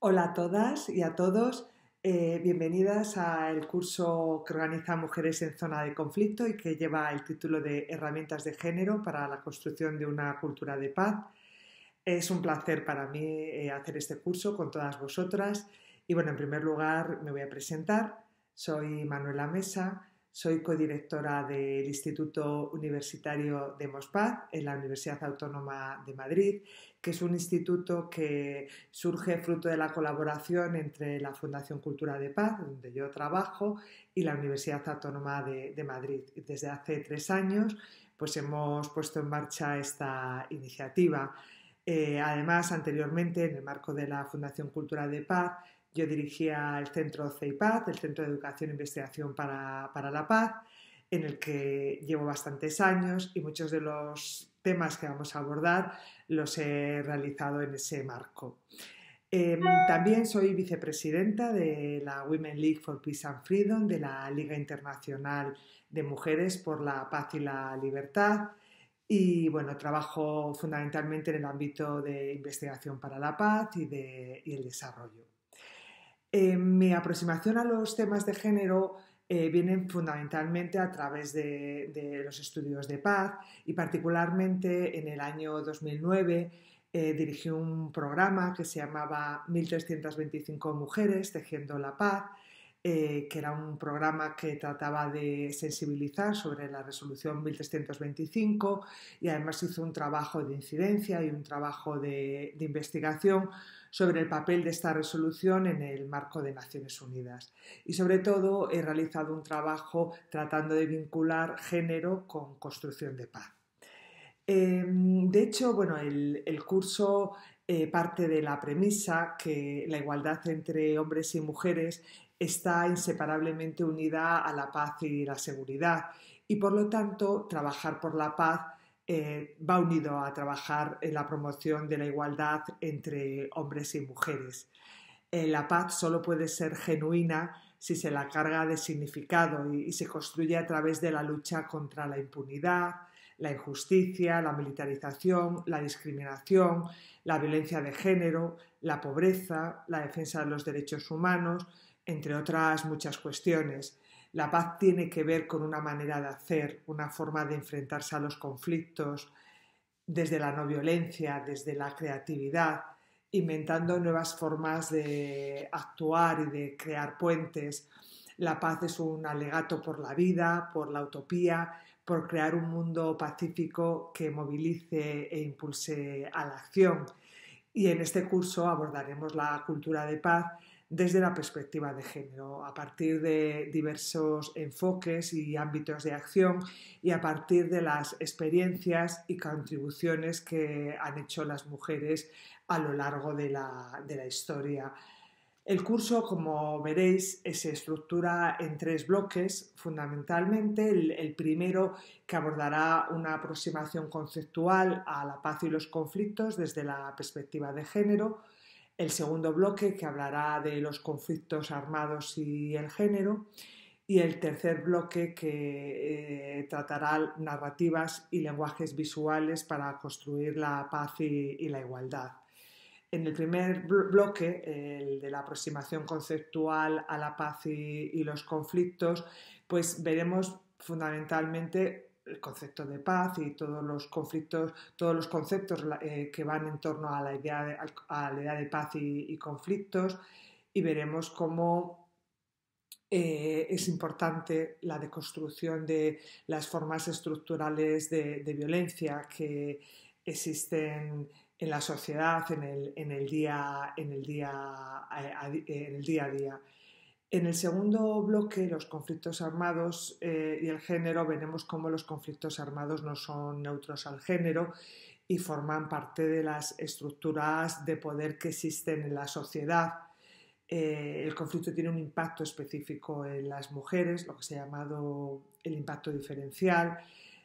Hola a todas y a todos. Eh, bienvenidas al curso que organiza Mujeres en Zona de Conflicto y que lleva el título de Herramientas de Género para la Construcción de una Cultura de Paz. Es un placer para mí eh, hacer este curso con todas vosotras. Y bueno, en primer lugar me voy a presentar. Soy Manuela Mesa, soy codirectora del Instituto Universitario de Mospad en la Universidad Autónoma de Madrid, que es un instituto que surge fruto de la colaboración entre la Fundación Cultura de Paz, donde yo trabajo, y la Universidad Autónoma de, Madrid. Desde hace tres años pues hemos puesto en marcha esta iniciativa. Eh, además, anteriormente, en el marco de la Fundación Cultura de Paz, yo dirigía el Centro CEIPAD, el Centro de Educación e Investigación para, la Paz, en el que llevo bastantes años y muchos de los temas que vamos a abordar los he realizado en ese marco. Em, también soy vicepresidenta de la Women League for Peace and Freedom, de la Liga Internacional de Mujeres por la Paz y la Libertad. Y bueno, trabajo fundamentalmente en el ámbito de investigación para la paz y, de, y el desarrollo. Eh, mi aproximación a los temas de género eh, viene fundamentalmente a través de, los estudios de paz y particularmente en el año 2009 eh, dirigí un programa que se llamaba 1325 Mujeres Tejiendo la Paz eh, que era un programa que trataba de sensibilizar sobre la resolución 1325 y además hizo un trabajo de incidencia y un trabajo de, investigación sobre el papel de esta resolución en el marco de Naciones Unidas. Y sobre todo he realizado un trabajo tratando de vincular género con construcción de paz. Em, de hecho, bueno, el, el curso eh, parte de la premisa que la igualdad entre hombres y mujeres está inseparablemente unida a la paz y la seguridad y por lo tanto trabajar por la paz eh, va unido a trabajar en la promoción de la igualdad entre hombres y mujeres. Eh, la paz solo puede ser genuina si se la carga de significado y se construye a través de la lucha contra la impunidad, la injusticia, la militarización, la discriminación, la violencia de género, la pobreza, la defensa de los derechos humanos, entre otras muchas cuestiones. La paz tiene que ver con una manera de hacer, una forma de enfrentarse a los conflictos desde la no violencia, desde la creatividad, inventando nuevas formas de actuar y de crear puentes. La paz es un alegato por la vida, por la utopía, por crear un mundo pacífico que movilice e impulse a la acción. Y en este curso abordaremos la cultura de paz desde la perspectiva de género, a partir de diversos enfoques y ámbitos de acción y a partir de las experiencias y contribuciones que han hecho las mujeres a lo largo de la, historia. El curso, como veréis, se estructura en tres bloques, fundamentalmente. El, el, primero que abordará una aproximación conceptual a la paz y los conflictos desde la perspectiva de género el segundo bloque que hablará de los conflictos armados y el género, y el tercer bloque que eh, tratará narrativas y lenguajes visuales para construir la paz y, la igualdad. En el primer bloque, el de la aproximación conceptual a la paz y, y los conflictos, pues veremos fundamentalmente el concepto de paz y todos los conflictos, todos los conceptos eh, que van en torno a la idea de, a la de paz y, conflictos, y veremos cómo eh, es importante la deconstrucción de las formas estructurales de, violencia que existen en la sociedad en el, en el, eh, en el día a día. En el segundo bloque, los conflictos armados eh, y el género, veremos cómo los conflictos armados no son neutros al género y forman parte de las estructuras de poder que existen en la sociedad. Eh, el conflicto tiene un impacto específico en las mujeres, lo que se ha llamado el impacto diferencial,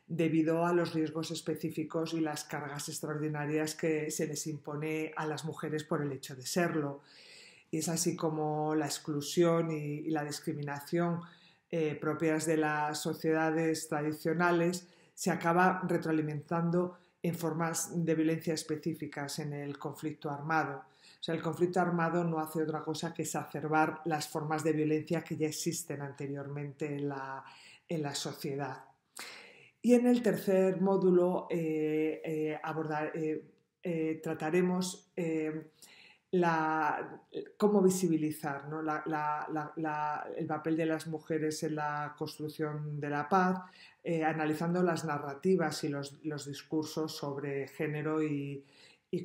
debido a los riesgos específicos y las cargas extraordinarias que se les impone a las mujeres por el hecho de serlo y es así como la exclusión y, la discriminación eh, propias de las sociedades tradicionales se acaba retroalimentando en formas de violencia específicas en el conflicto armado. O sea, el conflicto armado no hace otra cosa que exacerbar las formas de violencia que ya existen anteriormente en la, sociedad. Y en el tercer módulo eh, eh, abordar, trataremos cómo visibilizar el papel de las mujeres en la construcción de la paz, eh, analizando las narrativas y los, discursos sobre género y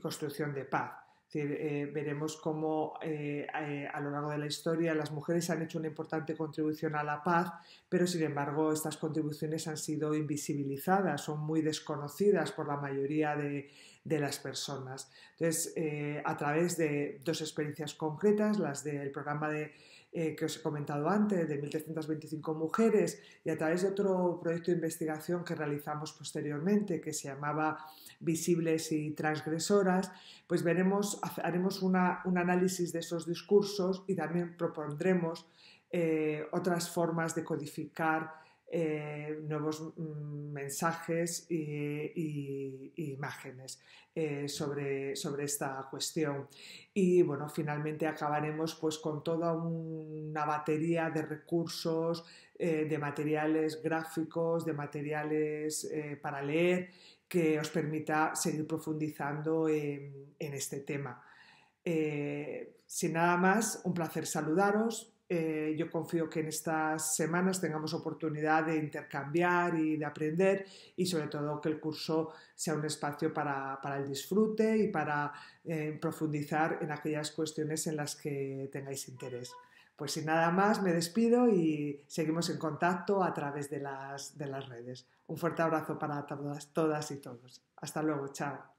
construcción de paz decir, eh, veremos cómo eh, eh, a lo largo de la historia las mujeres han hecho una importante contribución a la paz, pero sin embargo estas contribuciones han sido invisibilizadas, son muy desconocidas por la mayoría de, las personas. Entonces, a través de dos experiencias concretas, las del programa de eh, que os he comentado antes, de 1.325 mujeres, y a través de otro proyecto de investigación que realizamos posteriormente, que se llamaba Visibles y Transgresoras, pues haremos un análisis de esos discursos y también propondremos eh, otras formas de codificar eh, nuevos mm, mensajes e imágenes eh, sobre, sobre, esta cuestión. Y bueno, finalmente acabaremos pues con toda una batería de recursos, eh, de materiales gráficos, de materiales para leer, que os permita seguir profundizando en este tema. sin nada más, un placer saludaros, eh, yo confío que en estas semanas tengamos oportunidad de intercambiar y de aprender y sobre todo que el curso sea un espacio para, el disfrute y para eh, profundizar en aquellas cuestiones en las que tengáis interés. Pues sin nada más, me despido y seguimos en contacto a través de las, redes. Un fuerte abrazo para todas y todos. Hasta luego, chao.